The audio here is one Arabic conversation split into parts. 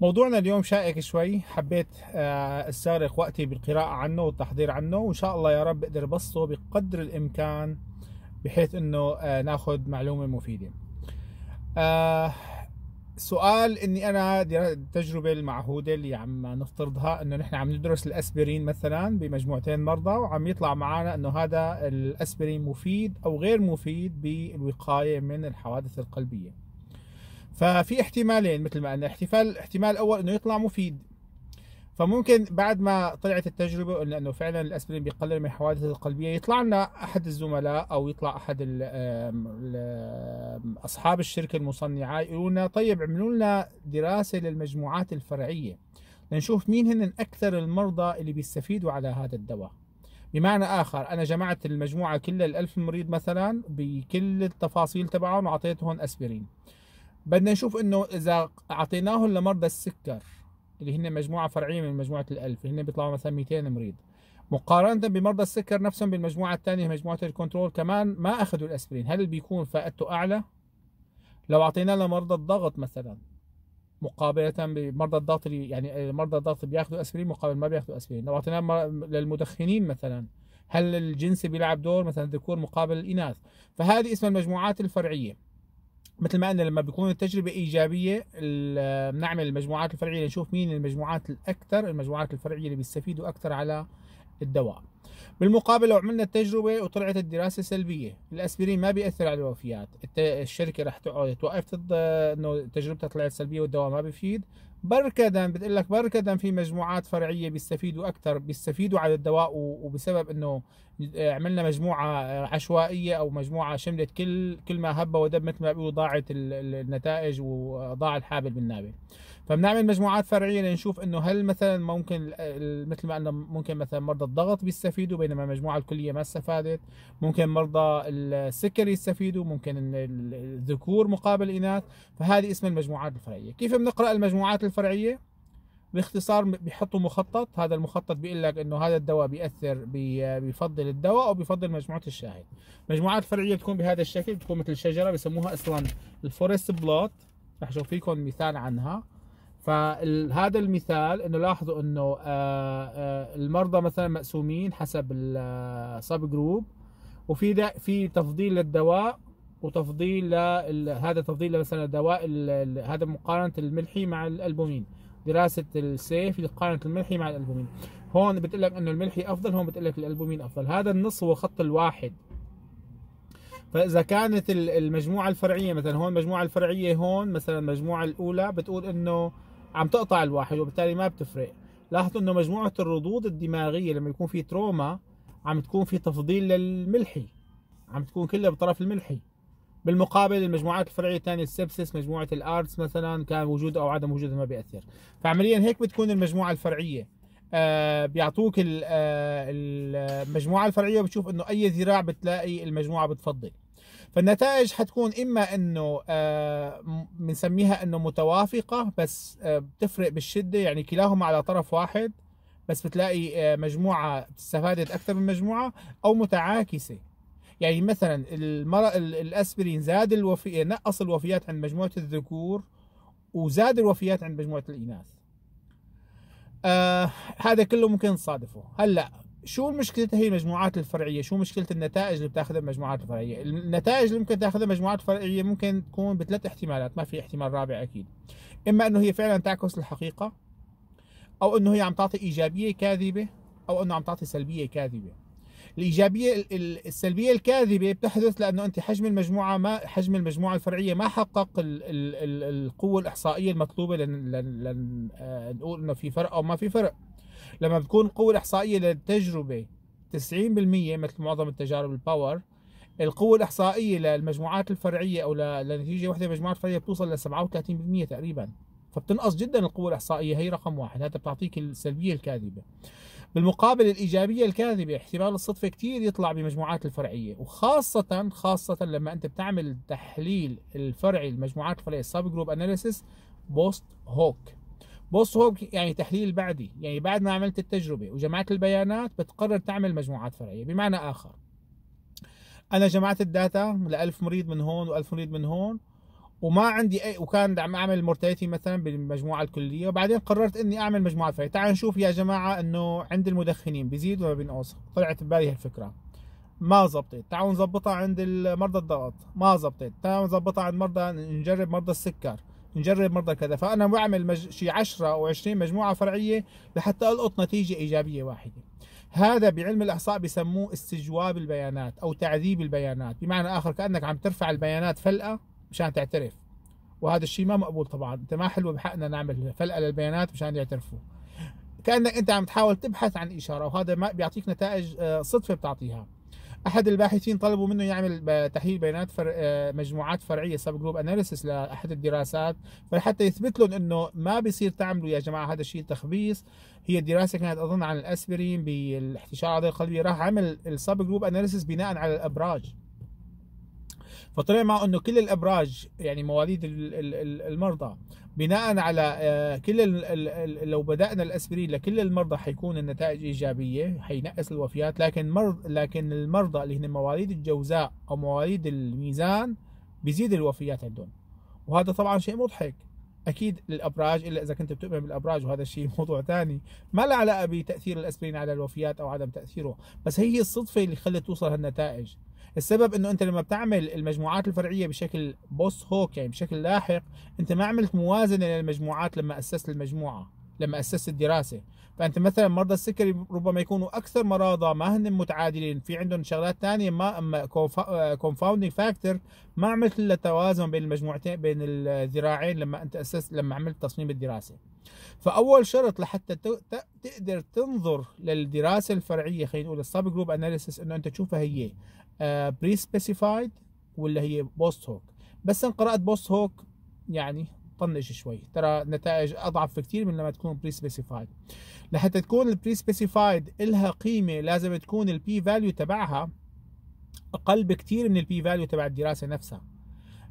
موضوعنا اليوم شائك شوي حبيت آه، استغرق وقتي بالقراءة عنه والتحضير عنه وإن شاء الله يا رب بقدر بسطه بقدر الإمكان بحيث أنه آه، ناخذ معلومة مفيدة آه، سؤال اني انا التجربه المعهوده اللي عم نفترضها انه نحن عم ندرس الاسبرين مثلا بمجموعتين مرضى وعم يطلع معنا انه هذا الاسبرين مفيد او غير مفيد بالوقايه من الحوادث القلبيه. ففي احتمالين مثل ما قلنا احتمال الاحتمال الاول انه يطلع مفيد فممكن بعد ما طلعت التجربه قلنا انه فعلا الاسبرين بيقلل من الحوادث القلبيه يطلع لنا احد الزملاء او يطلع احد الـ الـ اصحاب الشركه المصنعه يقولوا لنا طيب اعملوا لنا دراسه للمجموعات الفرعيه لنشوف مين هن اكثر المرضى اللي بيستفيدوا على هذا الدواء بمعنى اخر انا جمعت المجموعه كلها ال 1000 مريض مثلا بكل التفاصيل تبعهم واعطيتهم اسبرين بدنا نشوف انه اذا اعطيناهم لمرضى السكر اللي هن مجموعه فرعيه من مجموعه الألف اللي هن بيطلعوا مثلا 200 مريض مقارنة بمرضى السكر نفسهم بالمجموعة الثانية مجموعة الكنترول كمان ما أخذوا الأسبرين هل بيكون فائدته أعلى؟ لو أعطيناه لمرضى الضغط مثلا مقابلة بمرضى الضغط اللي يعني مرضى الضغط بياخذوا أسبرين مقابل ما بياخذوا أسبرين لو أعطيناه للمدخنين مثلا هل الجنس بيلعب دور مثلا الذكور مقابل الإناث فهذه اسمها المجموعات الفرعية مثل ما قلنا لما بيكون التجربة إيجابية بنعمل المجموعات الفرعية لنشوف مين المجموعات الأكثر المجموعات الفرعية اللي بيستفيدوا أكثر على الدواء بالمقابل لو عملنا التجربة وطلعت الدراسة سلبية الأسبرين ما بيأثر على الوفيات الشركة رح تقعد توقف انه تجربتها طلعت سلبية والدواء ما بيفيد بركة بتقول لك بركة في مجموعات فرعية بيستفيدوا أكثر بيستفيدوا على الدواء وبسبب إنه آه، عملنا مجموعة عشوائية أو مجموعة شملت كل كل ما هب ودب مثل ما بيقولوا ضاعت النتائج وضاع الحابل بالنابل فبنعمل مجموعات فرعيه لنشوف انه هل مثلا ممكن مثل ما قلنا ممكن مثلا مرضى الضغط بيستفيدوا بينما المجموعه الكليه ما استفادت ممكن مرضى السكري يستفيدوا ممكن الذكور مقابل الاناث فهذه اسم المجموعات الفرعيه كيف بنقرا المجموعات الفرعيه باختصار بيحطوا مخطط هذا المخطط بيقول لك انه هذا الدواء بياثر بيفضل الدواء او بيفضل مجموعه الشاهد المجموعات الفرعيه بتكون بهذا الشكل بتكون مثل شجره بسموها اصلا الفورست بلوت رح اشوف فيكم مثال عنها فهذا المثال انه لاحظوا انه آه، آه، المرضى مثلا مقسومين حسب السب جروب آه، وفي في تفضيل للدواء وتفضيل هذا تفضيل مثلا الدواء هذا مقارنه الملحي مع الالبومين دراسه السيف لقارنه الملحي مع الالبومين هون بتقول لك انه الملحي افضل هون بتقول لك الالبومين افضل هذا النص هو خط الواحد فاذا كانت المجموعه الفرعيه مثلا هون المجموعه الفرعيه هون مثلا المجموعه الاولى بتقول انه عم تقطع الواحد وبالتالي ما بتفرق لاحظوا انه مجموعه الردود الدماغيه لما يكون في تروما عم تكون في تفضيل للملحي عم تكون كلها بطرف الملحي بالمقابل المجموعات الفرعيه الثانيه السبسس مجموعه الارتس مثلا كان وجودها او عدم وجودها ما بياثر فعمليا هيك بتكون المجموعه الفرعيه آه بيعطوك آه، المجموعه الفرعيه وبتشوف انه اي ذراع بتلاقي المجموعه بتفضل فالنتائج حتكون اما انه آه، بنسميها انه متوافقه بس آه، بتفرق بالشده يعني كلاهما على طرف واحد بس بتلاقي آه، مجموعه استفادت اكثر من مجموعه او متعاكسه يعني مثلا المر... الاسبرين زاد الوفي نقص الوفيات عند مجموعه الذكور وزاد الوفيات عند مجموعه الاناث آه هذا كله ممكن تصادفه هلا هل شو مشكلة هي المجموعات الفرعيه شو مشكله النتائج اللي بتاخذها المجموعات الفرعيه النتائج اللي ممكن تاخذها المجموعات الفرعيه ممكن تكون بثلاث احتمالات ما في احتمال رابع اكيد اما انه هي فعلا تعكس الحقيقه او انه هي عم تعطي ايجابيه كاذبه او انه عم تعطي سلبيه كاذبه الايجابيه السلبيه الكاذبه بتحدث لانه انت حجم المجموعه ما حجم المجموعه الفرعيه ما حقق القوه الاحصائيه المطلوبه لنقول آه، انه في فرق او ما في فرق لما بتكون القوة الإحصائية للتجربة 90% مثل معظم التجارب الباور القوة الإحصائية للمجموعات الفرعية أو لنتيجة وحدة مجموعات فرعية بتوصل ل 37% تقريبا فبتنقص جدا القوة الإحصائية هي رقم واحد هذا بتعطيك السلبية الكاذبة بالمقابل الإيجابية الكاذبة احتمال الصدفة كتير يطلع بمجموعات الفرعية وخاصة خاصة لما أنت بتعمل تحليل الفرعي المجموعات الفرعية الساب جروب أناليسيس بوست هوك بص هو يعني تحليل بعدي يعني بعد ما عملت التجربة وجمعت البيانات بتقرر تعمل مجموعات فرعية بمعنى آخر أنا جمعت الداتا لألف مريض من هون وألف مريض من هون وما عندي أي وكان عم أعمل مرتيتي مثلا بالمجموعة الكلية وبعدين قررت إني أعمل مجموعة فرعية تعال نشوف يا جماعة إنه عند المدخنين بيزيد ولا بينقص طلعت ببالي هالفكرة ما زبطت تعالوا نظبطها عند مرضى الضغط ما زبطت تعالوا نظبطها عند مرضى نجرب مرضى السكر نجرب مرضى كذا فأنا بعمل مج... شيء 10 أو 20 مجموعة فرعية لحتى ألقط نتيجة إيجابية واحدة هذا بعلم الإحصاء بسموه استجواب البيانات أو تعذيب البيانات بمعنى آخر كأنك عم ترفع البيانات فلقة مشان تعترف وهذا الشيء ما مقبول طبعا انت ما حلو بحقنا نعمل فلقة للبيانات مشان يعترفوا كأنك انت عم تحاول تبحث عن إشارة وهذا ما بيعطيك نتائج آه، صدفة بتعطيها احد الباحثين طلبوا منه يعمل تحليل بيانات فر... آه، مجموعات فرعيه سب جروب اناليسيس لاحد الدراسات فلحتى يثبت لهم انه ما بيصير تعملوا يا جماعه هذا الشيء تخبيص هي الدراسه كانت اظن عن الاسبرين بالاحتشاء العضلي القلبي راح عمل السب جروب اناليسيس بناء على الابراج فطلع معه انه كل الابراج يعني مواليد المرضى بناء على آه، كل لو بدانا الاسبرين لكل المرضى حيكون النتائج ايجابيه حينقص الوفيات لكن مرض لكن المرضى اللي هن مواليد الجوزاء او مواليد الميزان بيزيد الوفيات عندهم وهذا طبعا شيء مضحك اكيد الابراج الا اذا كنت بتؤمن بالابراج وهذا الشيء موضوع ثاني ما له علاقه بتاثير الاسبرين على الوفيات او عدم تاثيره بس هي الصدفه اللي خلت توصل هالنتائج السبب انه انت لما بتعمل المجموعات الفرعيه بشكل بوس هوك يعني بشكل لاحق انت ما عملت موازنه للمجموعات لما اسست المجموعه لما اسست الدراسه فانت مثلا مرضى السكري ربما يكونوا اكثر مرضى ما هن متعادلين في عندهم شغلات ثانيه ما كونفاوندنج فاكتور ما عملت الا توازن بين المجموعتين بين الذراعين لما انت اسست لما عملت تصميم الدراسه فاول شرط لحتى تقدر تنظر للدراسه الفرعيه خلينا نقول السب جروب اناليسيس انه انت تشوفها هي بري آه، سبيسيفايد ولا هي بوست هوك بس ان قرات بوست هوك يعني طنش شوي ترى نتائج اضعف بكثير من لما تكون بري سبيسيفايد لحتى تكون البري سبيسيفايد لها قيمه لازم تكون البي فاليو تبعها اقل بكثير من البي فاليو تبع الدراسه نفسها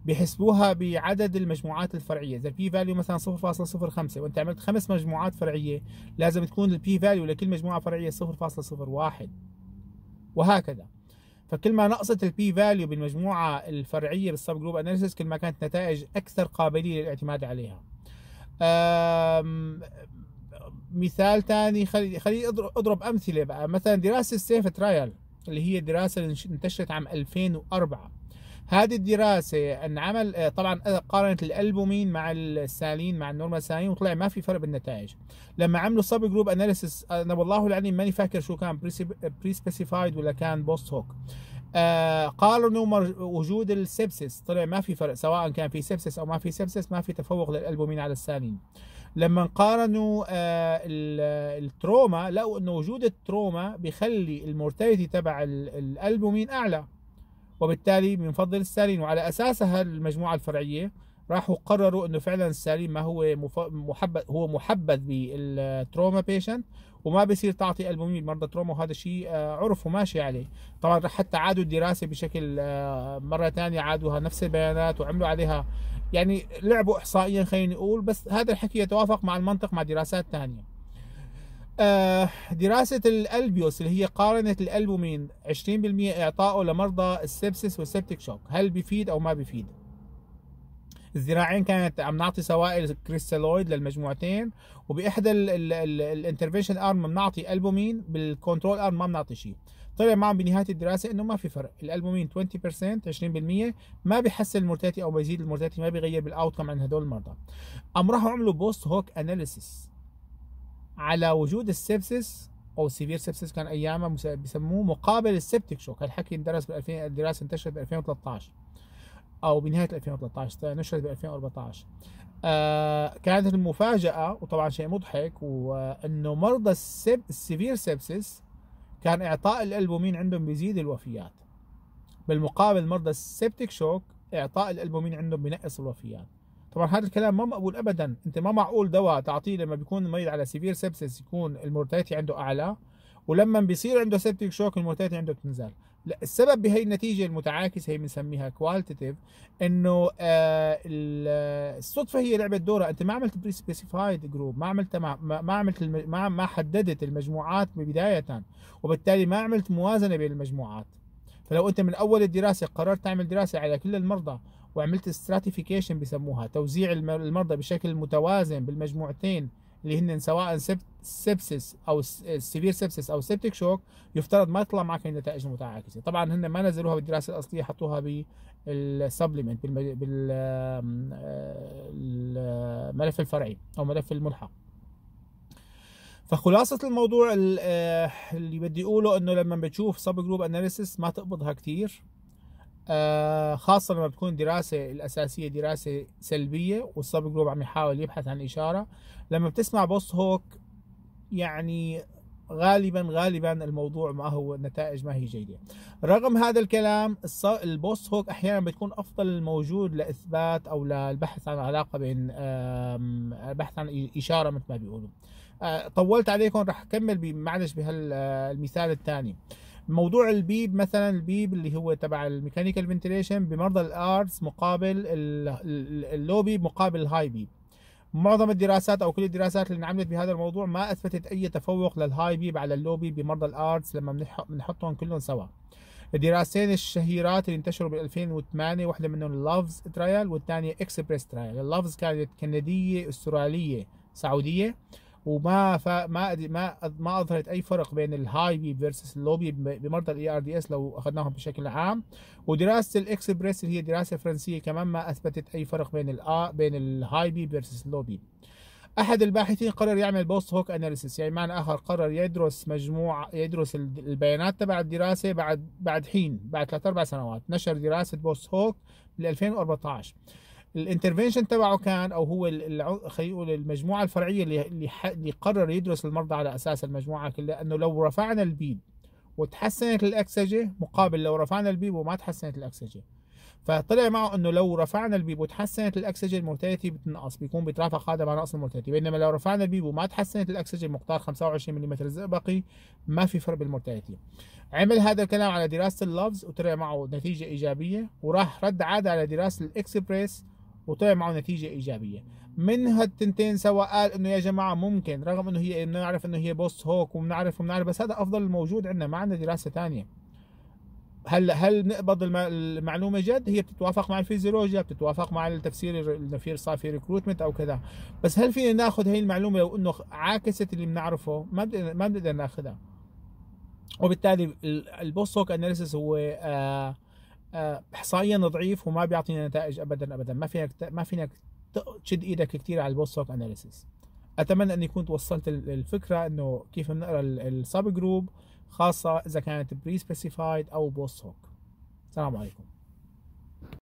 بيحسبوها بعدد المجموعات الفرعيه اذا البي فاليو مثلا 0.05 وانت عملت خمس مجموعات فرعيه لازم تكون البي فاليو لكل مجموعه فرعيه 0.01 وهكذا فكل ما نقصت البي فاليو بالمجموعه الفرعيه بالسب جروب اناليسيس كل ما كانت نتائج اكثر قابليه للاعتماد عليها مثال ثاني خلي خلي اضرب امثله بقى مثلا دراسه سيف ترايل اللي هي دراسه انتشرت عام 2004 هذه الدراسة انعمل آه، طبعا قارنت الألبومين مع السالين مع النورمال سالين وطلع ما في فرق بالنتائج لما عملوا سب جروب اناليسيس انا والله العظيم ماني فاكر شو كان بري سبيسيفايد آه، ولا كان بوست هوك قارنوا وجود السبسس طلع ما في فرق سواء كان في سبسس او ما في سبسس ما في تفوق للالبومين على السالين لما قارنوا آه، التروما لقوا انه وجود التروما بخلي المورتاليتي تبع الالبومين اعلى وبالتالي بنفضل السالين وعلى اساسها المجموعه الفرعيه راحوا قرروا انه فعلا السالين ما هو محبذ هو محبذ بالتروما بيشنت وما بصير تعطي البومين مرضى تروما وهذا شيء آه، عرف وماشي عليه طبعا حتى عادوا الدراسه بشكل آه، مره ثانيه عادوها نفس البيانات وعملوا عليها يعني لعبوا احصائيا خلينا نقول بس هذا الحكي يتوافق مع المنطق مع دراسات ثانيه آه، دراسة الألبيوس اللي هي قارنة الألبومين 20% إعطائه لمرضى السبسس والسبتيك شوك هل بيفيد أو ما بيفيد الذراعين كانت عم نعطي سوائل كريستالويد للمجموعتين وبإحدى الانترفنشن ارم بنعطي ألبومين بالكنترول ارم ما بنعطي شيء طلع معهم بنهاية الدراسة إنه ما في فرق الألبومين 20% 20% ما بيحسن المورتاتي أو بيزيد المورتاتي ما بيغير بالأوتكم عند هدول المرضى قام راحوا عملوا بوست هوك أناليسيس على وجود السبسس او سيفير سبسس كان ايامها بيسموه مقابل السبتيك شوك هالحكي اندرس ب 2000 الدراسه انتشرت ب 2013 او بنهايه 2013 طيب نشرت ب 2014 آه كانت المفاجاه وطبعا شيء مضحك وانه مرضى السب السيفير سبسس كان اعطاء الالبومين عندهم بيزيد الوفيات بالمقابل مرضى السبتيك شوك اعطاء الالبومين عندهم بنقص الوفيات طبعا هذا الكلام ما مقبول ابدا انت ما معقول دواء تعطيه لما بيكون المريض على سيفير سبسس يكون المورتاليتي عنده اعلى ولما بيصير عنده سيبتيك شوك المورتاليتي عنده بتنزل لا السبب بهي النتيجه المتعاكسه هي بنسميها كوالتيتيف انه آه،, آه الصدفه هي لعبت دورها انت ما عملت بري سبيسيفايد جروب ما عملت ما, ما عملت ما, ما حددت المجموعات بدايه وبالتالي ما عملت موازنه بين المجموعات فلو انت من اول الدراسه قررت تعمل دراسه على كل المرضى وعملت استراتيفيكيشن بسموها توزيع المرضى بشكل متوازن بالمجموعتين اللي هن سواء سبسس او سيفير سبسس او سيبتيك شوك يفترض ما يطلع معك النتائج المتعاكسه طبعا هن ما نزلوها بالدراسه الاصليه حطوها بالسبلمنت بالملف الفرعي او ملف الملحق فخلاصة الموضوع آه، اللي بدي اقوله انه لما بتشوف سب جروب اناليسيس ما تقبضها كثير آه، خاصة لما بتكون الدراسة الأساسية دراسة سلبية والسب جروب عم يحاول يبحث عن إشارة لما بتسمع بوست هوك يعني غالبا غالبا الموضوع ما هو النتائج ما هي جيدة رغم هذا الكلام البوست هوك أحيانا بتكون أفضل الموجود لإثبات أو للبحث عن علاقة بين البحث عن إشارة مثل ما بيقولوا آه، طولت عليكم رح أكمل بمعلش بهالمثال آه، الثاني موضوع البيب مثلا البيب اللي هو تبع الميكانيكال فنتيليشن بمرضى الارتس مقابل اللو بيب مقابل الهاي بيب معظم الدراسات او كل الدراسات اللي انعملت بهذا الموضوع ما اثبتت اي تفوق للهاي بيب على اللو بيب بمرضى الارتس لما بنحطهم كلهم سوا الدراستين الشهيرات اللي انتشروا بال 2008 واحدة منهم لافز ترايل والثانية اكسبريس ترايل اللافز كانت كندية استرالية سعودية وما ف... ما ما ما اظهرت اي فرق بين الهاي بي فيرسس اللو بي بمرضى الاي ار دي اس لو اخذناهم بشكل عام ودراسه الاكسبريس اللي هي دراسه فرنسيه كمان ما اثبتت اي فرق بين الا بين الهاي بي فيرسس اللو بي احد الباحثين قرر يعمل بوست هوك اناليسيس يعني معنى اخر قرر يدرس مجموع يدرس البيانات تبع الدراسه بعد بعد حين بعد ثلاث اربع سنوات نشر دراسه بوست هوك ل 2014 الانترفنشن تبعه كان او هو خلينا نقول المجموعه الفرعيه اللي اللي قرر يدرس المرضى على اساس المجموعه كلها انه لو رفعنا البيب وتحسنت الاكسجه مقابل لو رفعنا البيب وما تحسنت الاكسجه فطلع معه انه لو رفعنا البيب وتحسنت الاكسجه المورتاليتي بتنقص بيكون بيترافق هذا مع نقص المورتاليتي بينما لو رفعنا البيب وما تحسنت الاكسجه مقدار 25 ملم زئبقي ما في فرق بالمورتاليتي عمل هذا الكلام على دراسه اللفز وطلع معه نتيجه ايجابيه وراح رد عاد على دراسه الاكسبريس وطلع معه نتيجه ايجابيه من هالتنتين سوا قال انه يا جماعه ممكن رغم انه هي بنعرف انه هي بوست هوك وبنعرف وبنعرف بس هذا افضل الموجود عندنا ما عندنا دراسه ثانيه هل هل نقبض المعلومه جد هي بتتوافق مع الفيزيولوجيا بتتوافق مع التفسير النفير صار في ريكروتمنت او كذا بس هل فينا ناخذ هي المعلومه لو انه عاكست اللي بنعرفه ما ما بنقدر ناخذها وبالتالي البوست هوك اناليسيس هو آه احصائيا ضعيف وما بيعطينا نتائج ابدا ابدا ما فيك ما فينا تشد ايدك كثير على البوستوك اناليسيس اتمنى اني كنت وصلت الفكره انه كيف بنقرا السب جروب خاصه اذا كانت بري سبيسيفايد او هوك السلام عليكم